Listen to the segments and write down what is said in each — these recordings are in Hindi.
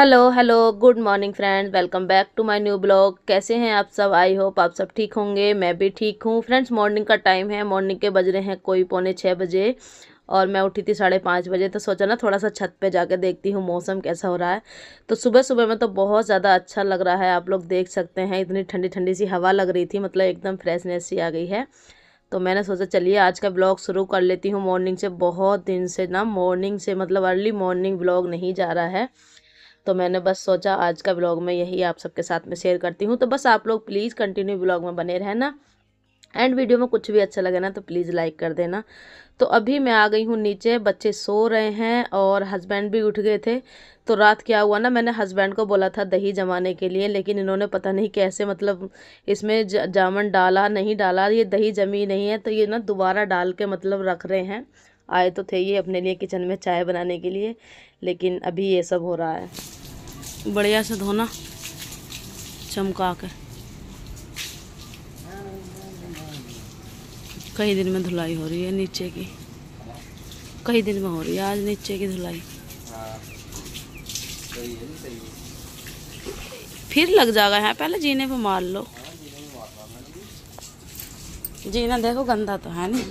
Hello hello good morning friends welcome back to my new blog कैसे हैं आप सब आई होप आप सब ठीक होंगे मैं भी ठीक हूँ फ्रेंड्स मॉर्निंग का टाइम है मॉर्निंग के बज रहे हैं कोई पौने छः बजे और मैं उठी थी साढ़े पाँच बजे तो सोचा ना थोड़ा सा छत पे जाकर देखती हूँ मौसम कैसा हो रहा है तो सुबह सुबह में तो बहुत ज़्यादा अच्छा लग रहा है आप लोग देख सकते हैं इतनी ठंडी ठंडी सी हवा लग रही थी मतलब एकदम फ्रेशनेस सी आ गई है तो मैंने सोचा चलिए आज का ब्लॉग शुरू कर लेती हूँ मॉर्निंग से बहुत दिन से ना मॉर्निंग से मतलब अर्ली मॉर्निंग ब्लॉग नहीं जा रहा है तो मैंने बस सोचा आज का ब्लॉग मैं यही आप सबके साथ में शेयर करती हूँ तो बस आप लोग प्लीज़ कंटिन्यू ब्लॉग में बने रहना एंड वीडियो में कुछ भी अच्छा लगे ना तो प्लीज़ लाइक कर देना तो अभी मैं आ गई हूँ नीचे बच्चे सो रहे हैं और हस्बैंड भी उठ गए थे तो रात क्या हुआ ना मैंने हस्बैंड को बोला था दही जमाने के लिए लेकिन इन्होंने पता नहीं कैसे मतलब इसमें जामन डाला नहीं डाला ये दही जमी नहीं है तो ये ना दोबारा डाल के मतलब रख रहे हैं आए तो थे ये अपने लिए किचन में चाय बनाने के लिए लेकिन अभी ये सब हो रहा है बढ़िया से धोना चमका कर कई दिन में धुलाई हो रही है नीचे की कई दिन में हो रही है आज नीचे की धुलाई फिर लग जाएगा यहाँ पहले जीने पे मार लो जीना देखो गंदा तो है नहीं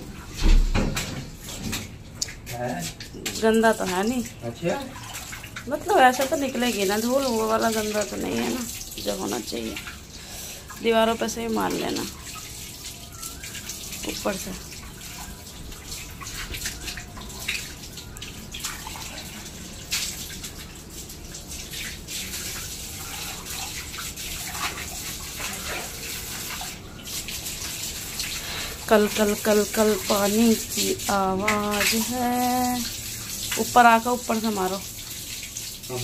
गंदा तो है नहीं अच्छा मतलब ऐसा तो निकलेगी ना धूल वो वाला गंदा तो नहीं है ना जो होना चाहिए दीवारों पर से ही मार लेना ऊपर से कल कल कल कल पानी की आवाज है ऊपर आकर ऊपर से मारो हाँ।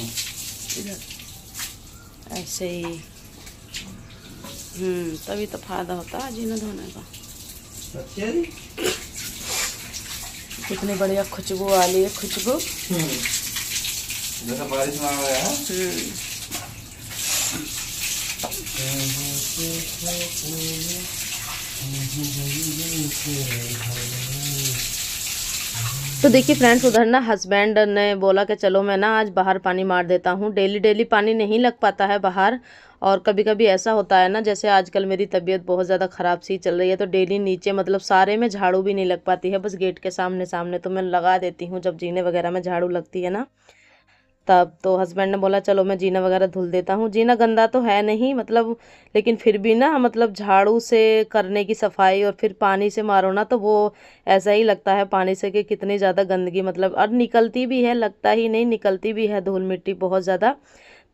ऐसे ही हम्म तभी तो फायदा होता है जीना धोने का कितनी बढ़िया खुशबू आ रही है खुशबू हम्म। बारिश तो देखिए फ्रेंड्स उधर ना हस्बैंड ने बोला कि चलो मैं ना आज बाहर पानी मार देता हूँ डेली डेली पानी नहीं लग पाता है बाहर और कभी कभी ऐसा होता है ना जैसे आजकल मेरी तबीयत बहुत ज़्यादा ख़राब सी चल रही है तो डेली नीचे मतलब सारे में झाड़ू भी नहीं लग पाती है बस गेट के सामने सामने तो मैं लगा देती हूँ जब जीने वगैरह में झाड़ू लगती है ना तब तो हस्बैंड ने बोला चलो मैं जीना वगैरह धुल देता हूँ जीना गंदा तो है नहीं मतलब लेकिन फिर भी ना मतलब झाड़ू से करने की सफाई और फिर पानी से मारो ना तो वो ऐसा ही लगता है पानी से कि कितनी ज़्यादा गंदगी मतलब और निकलती भी है लगता ही नहीं निकलती भी है धूल मिट्टी बहुत ज़्यादा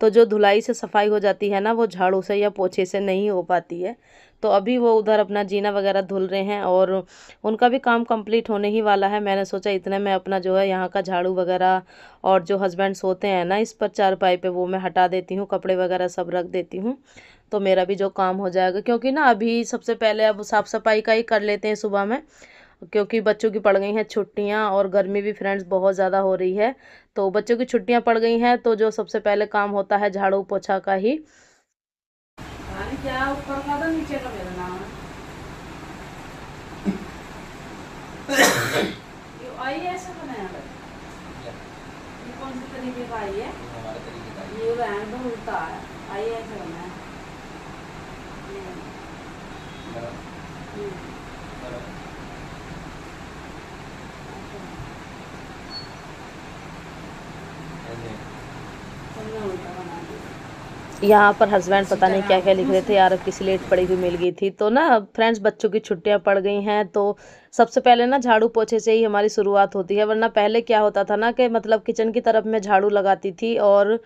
तो जो धुलाई से सफाई हो जाती है ना वो झाड़ू से या पोछे से नहीं हो पाती है तो अभी वो उधर अपना जीना वगैरह धुल रहे हैं और उनका भी काम कंप्लीट होने ही वाला है मैंने सोचा इतने में अपना जो है यहाँ का झाड़ू वगैरह और जो हस्बैंड होते हैं ना इस पर चार पाई पे वो मैं हटा देती हूँ कपड़े वगैरह सब रख देती हूँ तो मेरा भी जो काम हो जाएगा क्योंकि ना अभी सबसे पहले अब साफ़ सफाई का ही कर लेते हैं सुबह में क्योंकि बच्चों की पड़ गई हैं छुट्टियां और गर्मी भी फ्रेंड्स बहुत ज़्यादा हो रही है तो बच्चों की छुट्टियां पड़ गई हैं तो जो सबसे पहले काम होता है झाड़ू पोछा का ही क्या ये तो ये कौन से तरीके का आई है ये वैन तो उल्टा है आई ऐसे यहाँ पर हस्बैंड पता नहीं क्या क्या लिख रहे थे यार अब किसी लेट पड़ी हुई मिल गई थी तो ना फ्रेंड्स बच्चों की छुट्टियाँ पड़ गई हैं तो सबसे पहले ना झाड़ू पोछे से ही हमारी शुरुआत होती है वरना पहले क्या होता था ना कि मतलब किचन की तरफ मैं झाड़ू लगाती थी और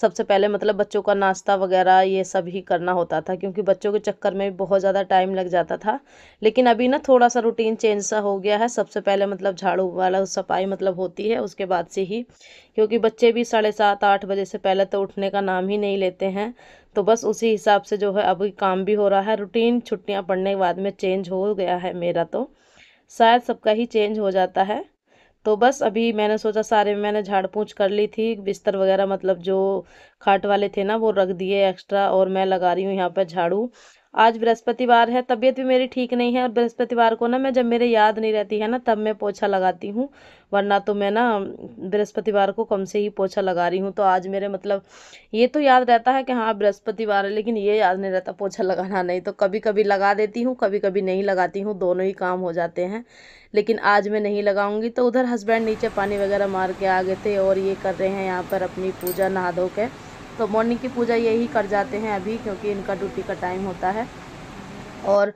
सबसे पहले मतलब बच्चों का नाश्ता वगैरह ये सब ही करना होता था क्योंकि बच्चों के चक्कर में बहुत ज़्यादा टाइम लग जाता था लेकिन अभी ना थोड़ा सा रूटीन चेंज सा हो गया है सबसे पहले मतलब झाड़ू वाला सफाई मतलब होती है उसके बाद से ही क्योंकि बच्चे भी साढ़े सात आठ बजे से पहले तो उठने का नाम ही नहीं लेते हैं तो बस उसी हिसाब से जो है अभी काम भी हो रहा है रूटीन छुट्टियाँ पड़ने के बाद में चेंज हो गया है मेरा तो शायद सबका ही चेंज हो जाता है तो बस अभी मैंने सोचा सारे में मैंने झाड़ पूछ कर ली थी बिस्तर वगैरह मतलब जो खाट वाले थे ना वो रख दिए एक्स्ट्रा और मैं लगा रही हूँ यहाँ पर झाड़ू आज बृहस्पतिवार है तबीयत भी मेरी ठीक नहीं है और बृहस्पतिवार को ना मैं जब मेरे याद नहीं रहती है ना तब मैं पोछा लगाती हूँ वरना तो मैं ना बृहस्पतिवार को कम से ही पोछा लगा रही हूँ तो आज मेरे मतलब ये तो याद रहता है कि हाँ बृहस्पतिवार है लेकिन ये याद नहीं रहता पोछा लगाना नहीं तो कभी कभी लगा देती हूँ कभी कभी नहीं लगाती हूँ दोनों ही काम हो जाते हैं लेकिन आज मैं नहीं लगाऊंगी तो उधर हस्बैंड नीचे पानी वगैरह मार के आ गए थे और ये कर रहे हैं यहाँ पर अपनी पूजा नहा धो के तो मॉर्निंग की पूजा यही कर जाते हैं अभी क्योंकि इनका ड्यूटी का टाइम होता है और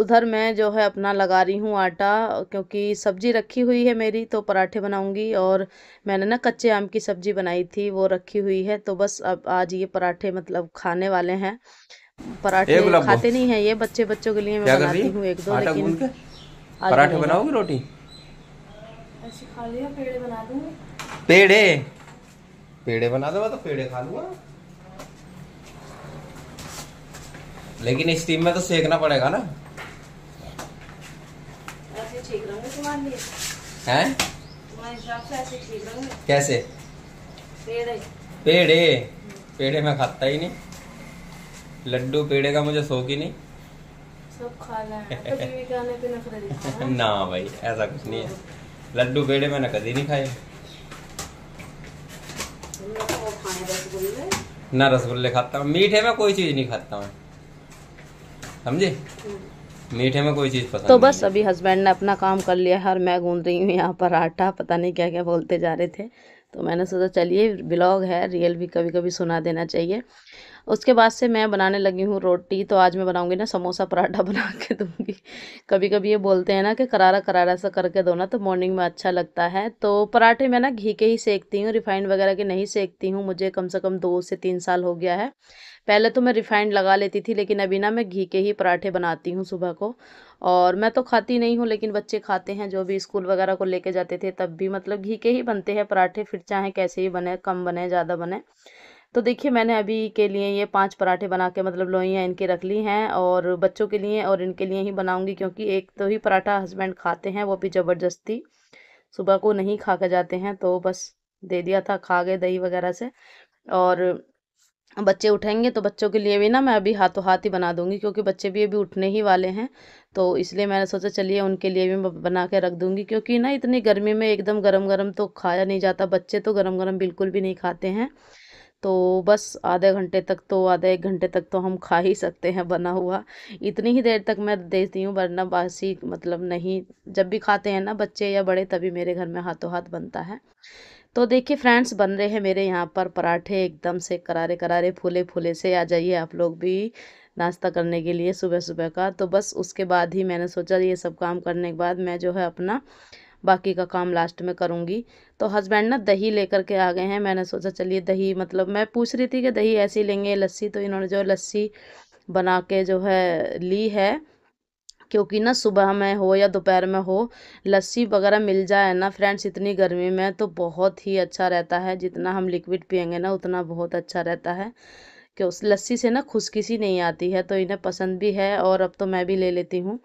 उधर मैं जो है अपना लगा रही हूँ आटा क्योंकि सब्जी रखी हुई है मेरी तो पराठे बनाऊंगी और मैंने ना कच्चे आम की सब्जी बनाई थी वो रखी हुई है तो बस अब आज ये पराठे मतलब खाने वाले हैं पराठे खाते नहीं है ये बच्चे बच्चों के लिए मैं बनाती हूँ एक दो लेकिन पराठे बनाओगी रोटी पेड़े पेड़े बना दो तो पेड़े खा लूंगा लेकिन टीम में तो सेकना पड़ेगा ना हैं कैसे पेड़े पेड़े पेड़े मैं खाता ही नहीं लड्डू पेड़े का मुझे शौक ही नहीं सब खाना है तो ना भाई ऐसा कुछ नहीं है लड्डू पेड़े मैंने कभी नहीं खाए रसगुल्ले ना रसगुल्ले खाता हूँ मीठे में कोई चीज़ नहीं खाता हूँ समझे हम्म। मीठे में कोई चीज़ पसंद तो बस अभी हस्बैंड ने अपना काम कर लिया है और मैं गूंद रही हूँ यहाँ पर आटा पता नहीं क्या क्या बोलते जा रहे थे तो मैंने सोचा चलिए ब्लॉग है रियल भी कभी कभी सुना देना चाहिए उसके बाद से मैं बनाने लगी हूँ रोटी तो आज मैं बनाऊँगी ना समोसा पराठा बना के दूँगी कभी कभी ये बोलते हैं ना कि करारा करारा सा करके दो ना तो मॉर्निंग में अच्छा लगता है तो पराठे मैं ना घी के ही सेकती हूँ रिफाइंड वगैरह के नहीं सेकती हूँ मुझे कम से कम दो से तीन साल हो गया है पहले तो मैं रिफाइंड लगा लेती थी लेकिन अभी ना मैं घी के ही पराठे बनाती हूँ सुबह को और मैं तो खाती नहीं हूँ लेकिन बच्चे खाते हैं जो भी स्कूल वगैरह को लेके जाते थे तब भी मतलब घी के ही बनते हैं पराठे फिर चाहे कैसे ही बने कम बने ज़्यादा बने तो देखिए मैंने अभी के लिए ये पांच पराठे बना के मतलब लोहियाँ इनके रख ली हैं और बच्चों के लिए और इनके लिए ही बनाऊँगी क्योंकि एक तो ही पराठा हस्बैंड खाते हैं वो भी ज़बरदस्ती सुबह को नहीं खा कर जाते हैं तो बस दे दिया था खा गए दही वगैरह से और बच्चे उठेंगे तो बच्चों के लिए भी ना मैं अभी हाथों हाथ ही बना दूंगी क्योंकि बच्चे भी अभी उठने ही वाले हैं तो इसलिए मैंने सोचा चलिए उनके लिए भी मैं बना के रख दूंगी क्योंकि ना इतनी गर्मी में एकदम गरम गरम तो खाया नहीं जाता बच्चे तो गरम गरम बिल्कुल भी नहीं खाते हैं तो बस आधे घंटे तक तो आधे एक घंटे तक तो हम खा ही सकते हैं बना हुआ इतनी ही देर तक मैं देती हूँ वरना बासी मतलब नहीं जब भी खाते हैं ना बच्चे या बड़े तभी मेरे घर में हाथों हाथ बनता है तो देखिए फ्रेंड्स बन रहे हैं मेरे यहाँ पर पराठे एकदम से करारे करारे फूले फूले से आ जाइए आप लोग भी नाश्ता करने के लिए सुबह सुबह का तो बस उसके बाद ही मैंने सोचा ये सब काम करने के बाद मैं जो है अपना बाकी का काम लास्ट में करूँगी तो हस्बैंड ना दही लेकर के आ गए हैं मैंने सोचा चलिए दही मतलब मैं पूछ रही थी कि दही ऐसी लेंगे लस्सी तो इन्होंने जो लस्सी बना के जो है ली है क्योंकि ना सुबह में हो या दोपहर में हो लस्सी वगैरह मिल जाए ना फ्रेंड्स इतनी गर्मी में तो बहुत ही अच्छा रहता है जितना हम लिक्विड पियेंगे ना उतना बहुत अच्छा रहता है कि उस लस्सी से ना खुशकी सी नहीं आती है तो इन्हें पसंद भी है और अब तो मैं भी ले लेती हूँ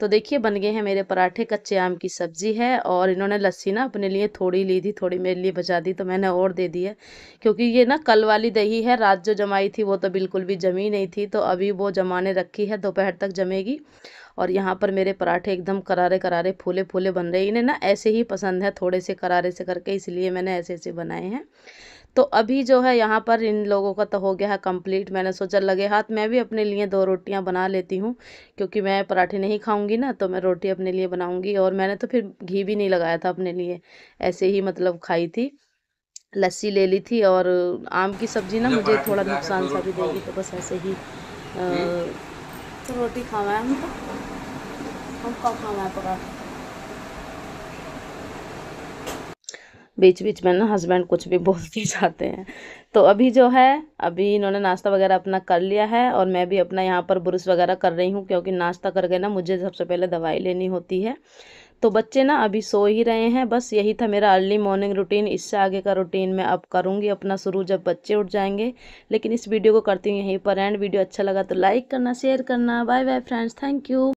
तो देखिए बन गए हैं मेरे पराठे कच्चे आम की सब्ज़ी है और इन्होंने लस्सी ना अपने लिए थोड़ी ली थी थोड़ी मेरे लिए बचा दी तो मैंने और दे दी है क्योंकि ये ना कल वाली दही है रात जो जमाई थी वो तो बिल्कुल भी जमी नहीं थी तो अभी वो जमाने रखी है दोपहर तक जमेगी और यहाँ पर मेरे पराठे एकदम करारे करारे फूले फूले बन रहे इन्हें ना ऐसे ही पसंद है थोड़े से करारे से करके इसलिए मैंने ऐसे ऐसे बनाए हैं तो अभी जो है यहाँ पर इन लोगों का तो हो गया है कंप्लीट मैंने सोचा लगे हाथ मैं भी अपने लिए दो रोटियाँ बना लेती हूँ क्योंकि मैं पराठे नहीं खाऊंगी ना तो मैं रोटी अपने लिए बनाऊँगी और मैंने तो फिर घी भी नहीं लगाया था अपने लिए ऐसे ही मतलब खाई थी लस्सी ले ली थी और आम की सब्ज़ी ना अच्छा, मुझे थोड़ा नुकसान सा भी देगी तो बस ऐसे ही आ, तो रोटी खावा है हम कब खावा है पराठा बीच बीच में ना हस्बैंड कुछ भी बोलते जाते हैं तो अभी जो है अभी इन्होंने नाश्ता वगैरह अपना कर लिया है और मैं भी अपना यहाँ पर ब्रुश वगैरह कर रही हूँ क्योंकि नाश्ता करके ना मुझे सबसे पहले दवाई लेनी होती है तो बच्चे ना अभी सो ही रहे हैं बस यही था मेरा अर्ली मॉर्निंग रूटीन इससे आगे का रूटीन मैं अब करूँगी अपना शुरू जब बच्चे उठ जाएंगे लेकिन इस वीडियो को करती हूँ यहीं पर एंड वीडियो अच्छा लगा तो लाइक करना शेयर करना bye bye friends thank you